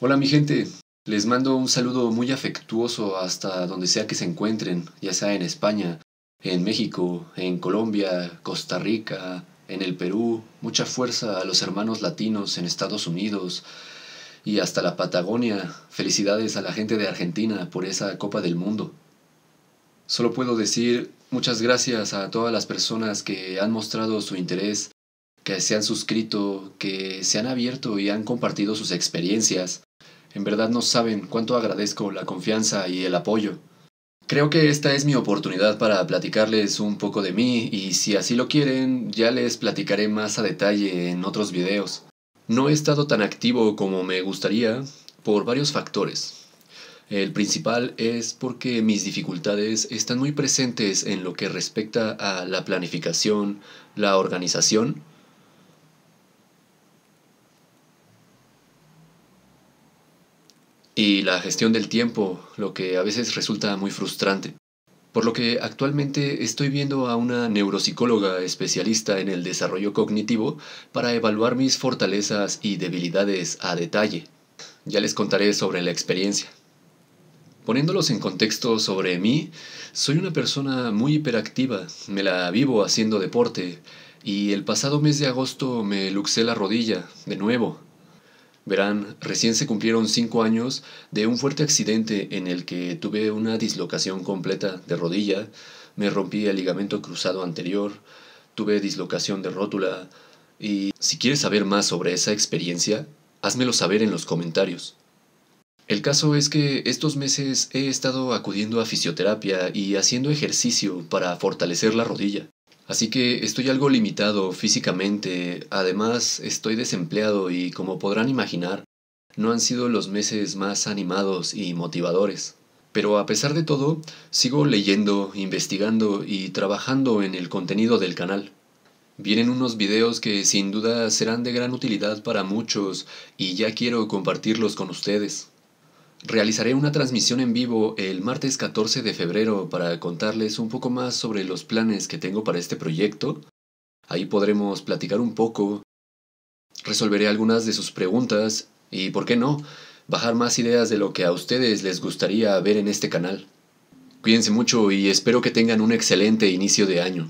Hola mi gente, les mando un saludo muy afectuoso hasta donde sea que se encuentren, ya sea en España, en México, en Colombia, Costa Rica, en el Perú, mucha fuerza a los hermanos latinos en Estados Unidos y hasta la Patagonia. Felicidades a la gente de Argentina por esa Copa del Mundo. Solo puedo decir muchas gracias a todas las personas que han mostrado su interés que se han suscrito, que se han abierto y han compartido sus experiencias. En verdad no saben cuánto agradezco la confianza y el apoyo. Creo que esta es mi oportunidad para platicarles un poco de mí y si así lo quieren ya les platicaré más a detalle en otros videos. No he estado tan activo como me gustaría por varios factores. El principal es porque mis dificultades están muy presentes en lo que respecta a la planificación, la organización y la gestión del tiempo, lo que a veces resulta muy frustrante. Por lo que actualmente estoy viendo a una neuropsicóloga especialista en el desarrollo cognitivo para evaluar mis fortalezas y debilidades a detalle. Ya les contaré sobre la experiencia. Poniéndolos en contexto sobre mí, soy una persona muy hiperactiva, me la vivo haciendo deporte y el pasado mes de agosto me luxé la rodilla, de nuevo, Verán, recién se cumplieron cinco años de un fuerte accidente en el que tuve una dislocación completa de rodilla, me rompí el ligamento cruzado anterior, tuve dislocación de rótula y si quieres saber más sobre esa experiencia, házmelo saber en los comentarios. El caso es que estos meses he estado acudiendo a fisioterapia y haciendo ejercicio para fortalecer la rodilla. Así que estoy algo limitado físicamente, además estoy desempleado y como podrán imaginar, no han sido los meses más animados y motivadores. Pero a pesar de todo, sigo leyendo, investigando y trabajando en el contenido del canal. Vienen unos videos que sin duda serán de gran utilidad para muchos y ya quiero compartirlos con ustedes. Realizaré una transmisión en vivo el martes 14 de febrero para contarles un poco más sobre los planes que tengo para este proyecto. Ahí podremos platicar un poco, resolveré algunas de sus preguntas y, ¿por qué no?, bajar más ideas de lo que a ustedes les gustaría ver en este canal. Cuídense mucho y espero que tengan un excelente inicio de año.